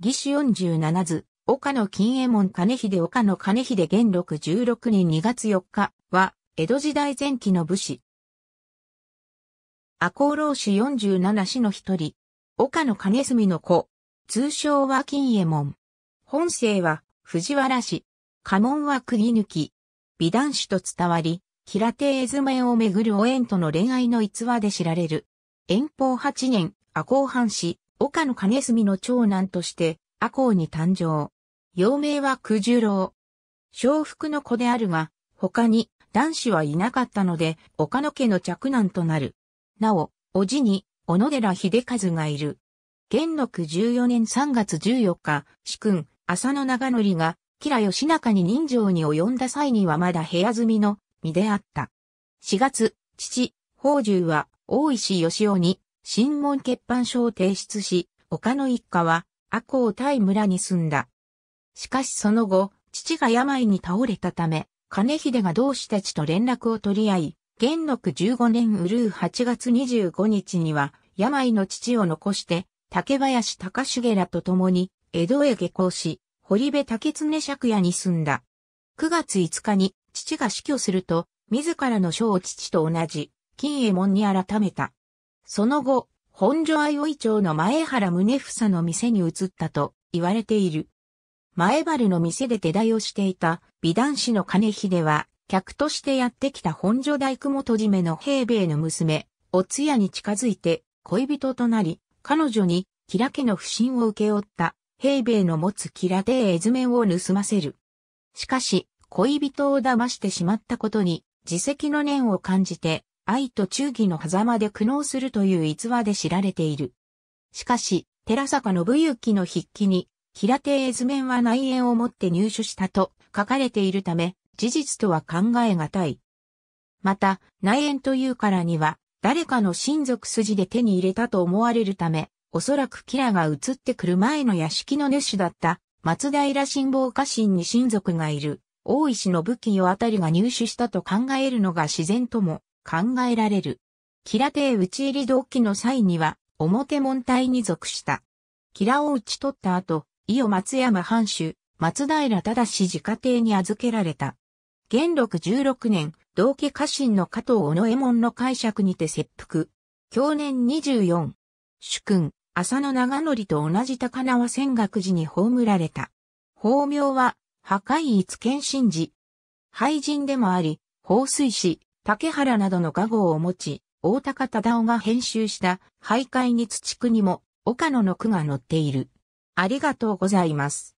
義士十七図、岡野金右衛門金秀岡野金秀元禄十六年二月四日は、江戸時代前期の武士。赤穂浪士十七氏の一人、岡野金住の子、通称は金右衛門。本姓は藤原氏、家紋は釘抜き、美男子と伝わり、平手絵図面をめぐるお縁との恋愛の逸話で知られる。遠方八年、赤穂藩士、岡野兼住の長男として、阿公に誕生。幼名は九十郎。小福の子であるが、他に男子はいなかったので、岡野家の嫡男となる。なお、おじに、小野寺秀和がいる。元禄十四年三月十四日、主君、浅野長則が、吉良義仲に人情に及んだ際にはまだ部屋住みの身であった。四月、父、宝珠は、大石義雄に、新聞欠判書を提出し、他の一家は、阿公対村に住んだ。しかしその後、父が病に倒れたため、金秀が同志たちと連絡を取り合い、元禄15年うるう8月25日には、病の父を残して、竹林高重らと共に、江戸へ下校し、堀部竹常借家に住んだ。9月5日に、父が死去すると、自らの書を父と同じ、金右衛門に改めた。その後、本所愛生町の前原宗房の店に移ったと言われている。前原の店で手代をしていた美男子の金秀は、客としてやってきた本所大雲と締めの平米の娘、お通夜に近づいて恋人となり、彼女にキラ家の不信を受け負った平米の持つキラで絵図面を盗ませる。しかし、恋人を騙してしまったことに自責の念を感じて愛と忠義の狭間で苦悩するという逸話で知られている。しかし、寺坂信行の筆記に、平手絵図面は内縁を持って入手したと書かれているため、事実とは考えがたい。また、内縁というからには、誰かの親族筋で手に入れたと思われるため、おそらくキラが移ってくる前の屋敷の主だった松平信望家臣に親族がいる大石の器をあたりが入手したと考えるのが自然とも考えられる。吉良邸討ち入り同期の際には、表門隊に属した。吉良を討ち取った後、伊予松山藩主、松平忠自家邸に預けられた。元禄16年、同期家臣の加藤尾右衛門の解釈にて切腹。去年24。主君、浅野長則と同じ高輪仙岳寺に葬られた。法名は、破壊一賢神寺。廃人でもあり、法水師、竹原などの画号を持ち、大高忠夫が編集した徘徊に土国も岡野の句が載っている。ありがとうございます。